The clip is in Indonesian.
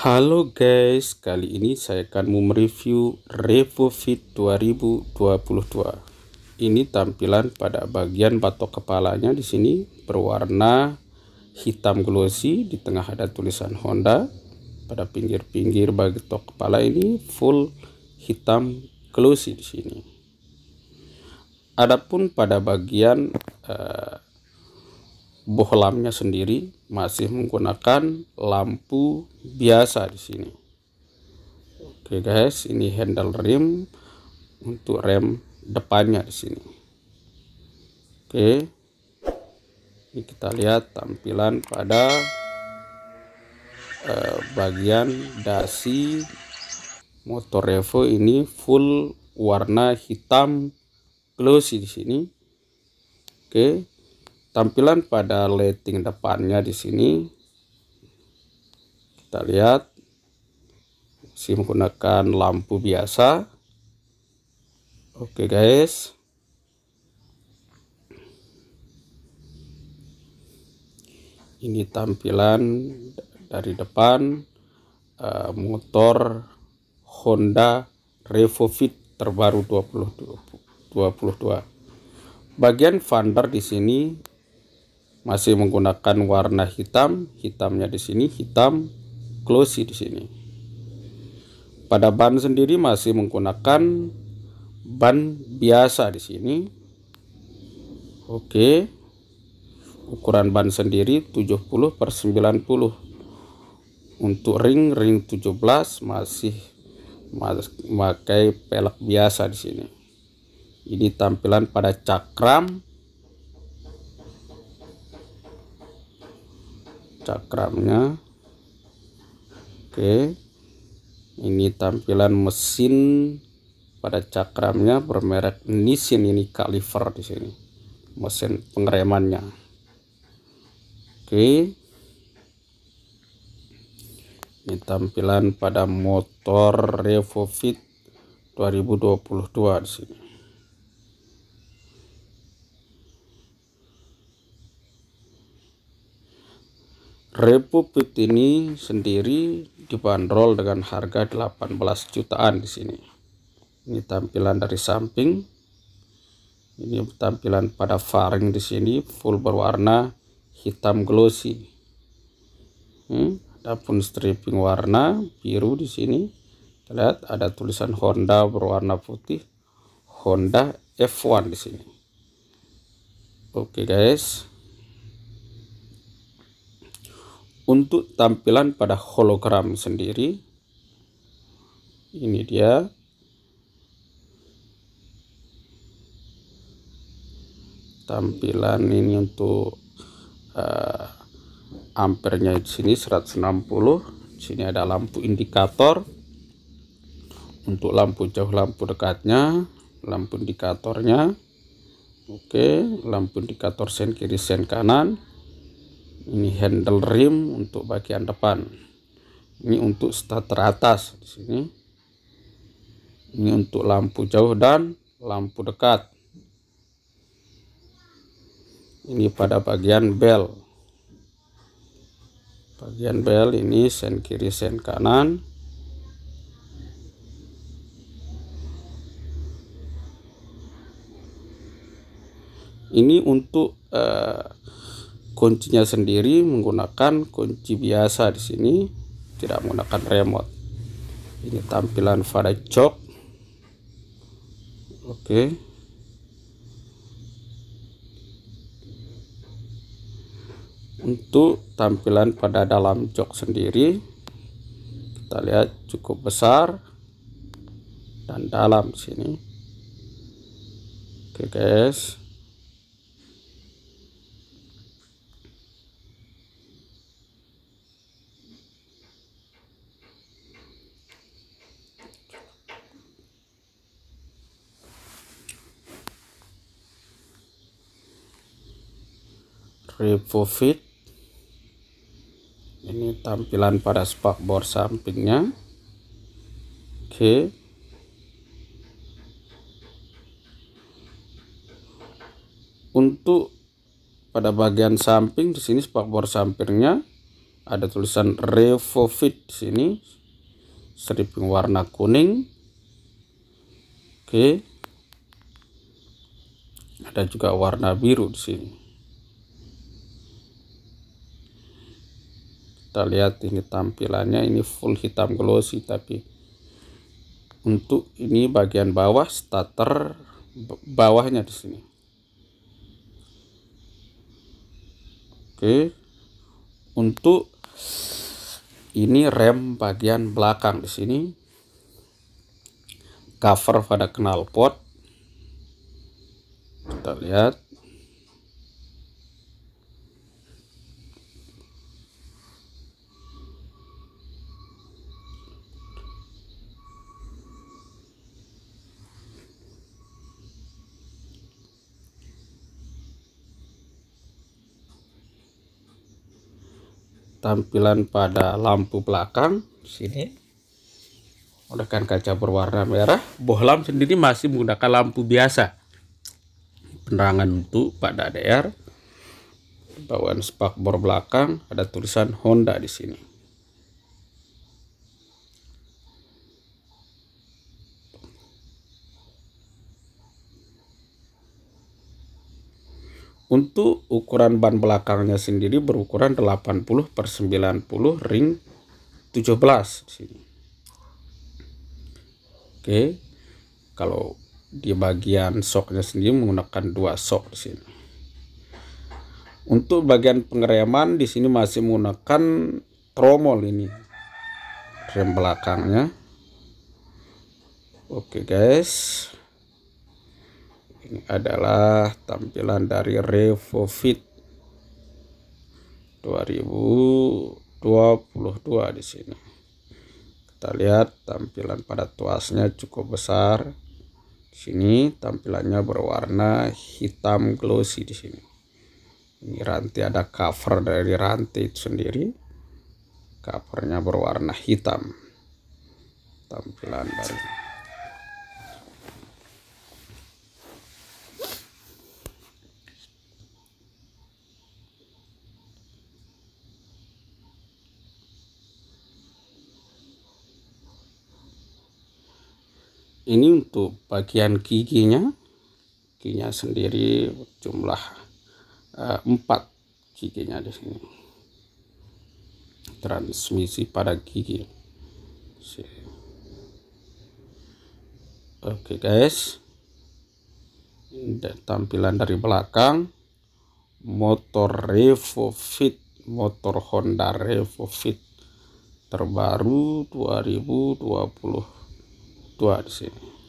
Halo guys, kali ini saya akan mereview RevoFit 2022. Ini tampilan pada bagian batok kepalanya di sini berwarna hitam glossy, di tengah ada tulisan Honda. Pada pinggir-pinggir batok kepala ini full hitam glossy di sini. Adapun pada bagian uh, bohlamnya sendiri masih menggunakan lampu biasa di sini. Oke guys, ini handle rim untuk rem depannya di sini. Oke. Ini kita lihat tampilan pada eh, bagian dasi motor Revo ini full warna hitam glossy di sini. Oke, tampilan pada lighting depannya di sini kita lihat masih menggunakan lampu biasa oke guys ini tampilan dari depan eh, motor Honda Revovit terbaru 2022 bagian fender di sini masih menggunakan warna hitam hitamnya di sini hitam glossy di sini pada ban sendiri masih menggunakan ban biasa di sini oke ukuran ban sendiri 70 per 90 untuk ring ring 17 masih memakai pelek biasa di sini ini tampilan pada cakram cakramnya oke ini tampilan mesin pada cakramnya bermerek Nissin ini Kaliver di sini mesin pengeremannya oke ini tampilan pada motor Revo Fit 2022 di sini Republik ini sendiri dibanderol dengan harga 18 jutaan di sini. Ini tampilan dari samping. Ini tampilan pada faring di sini full berwarna hitam glossy. Hmm, ada pun striping warna biru di sini. Kita lihat ada tulisan Honda berwarna putih. Honda F1 di sini. Oke okay guys. untuk tampilan pada hologram sendiri ini dia tampilan ini untuk uh, ampernya di sini 160 di sini ada lampu indikator untuk lampu jauh lampu dekatnya lampu indikatornya oke lampu indikator sen kiri sen kanan ini handle rim untuk bagian depan ini untuk starter atas di sini ini untuk lampu jauh dan lampu dekat ini pada bagian bel bagian bel ini sen kiri sen kanan ini untuk uh, kuncinya sendiri menggunakan kunci biasa di sini tidak menggunakan remote ini tampilan pada jok oke untuk tampilan pada dalam jok sendiri kita lihat cukup besar dan dalam sini oke guys fit ini tampilan pada spakbor sampingnya oke untuk pada bagian samping di sini spakbor sampingnya ada tulisan Revofit di sini stripping warna kuning oke ada juga warna biru di sini kita lihat ini tampilannya ini full hitam glossy tapi untuk ini bagian bawah starter bawahnya di sini Oke untuk ini rem bagian belakang di sini cover pada knalpot kita lihat tampilan pada lampu belakang sini menggunakan kaca berwarna merah bohlam sendiri masih menggunakan lampu biasa penerangan untuk pada ADR bawaan spakbor belakang ada tulisan Honda di sini Untuk ukuran ban belakangnya sendiri berukuran 80 per 90 ring 17 di sini. Oke. Kalau di bagian soknya sendiri menggunakan dua sok di sini. Untuk bagian pengereman di sini masih menggunakan tromol ini. Rem belakangnya. Oke, guys ini adalah tampilan dari Revovit 2022 di sini kita lihat tampilan pada tuasnya cukup besar di sini tampilannya berwarna hitam glossy di sini ini rantai ada cover dari rantai itu sendiri covernya berwarna hitam tampilan dari ini untuk bagian giginya giginya sendiri jumlah eh, empat uh, giginya di sini transmisi pada gigi oke okay guys dan tampilan dari belakang motor Revo Fit motor Honda Revo Fit terbaru 2020 tua di sini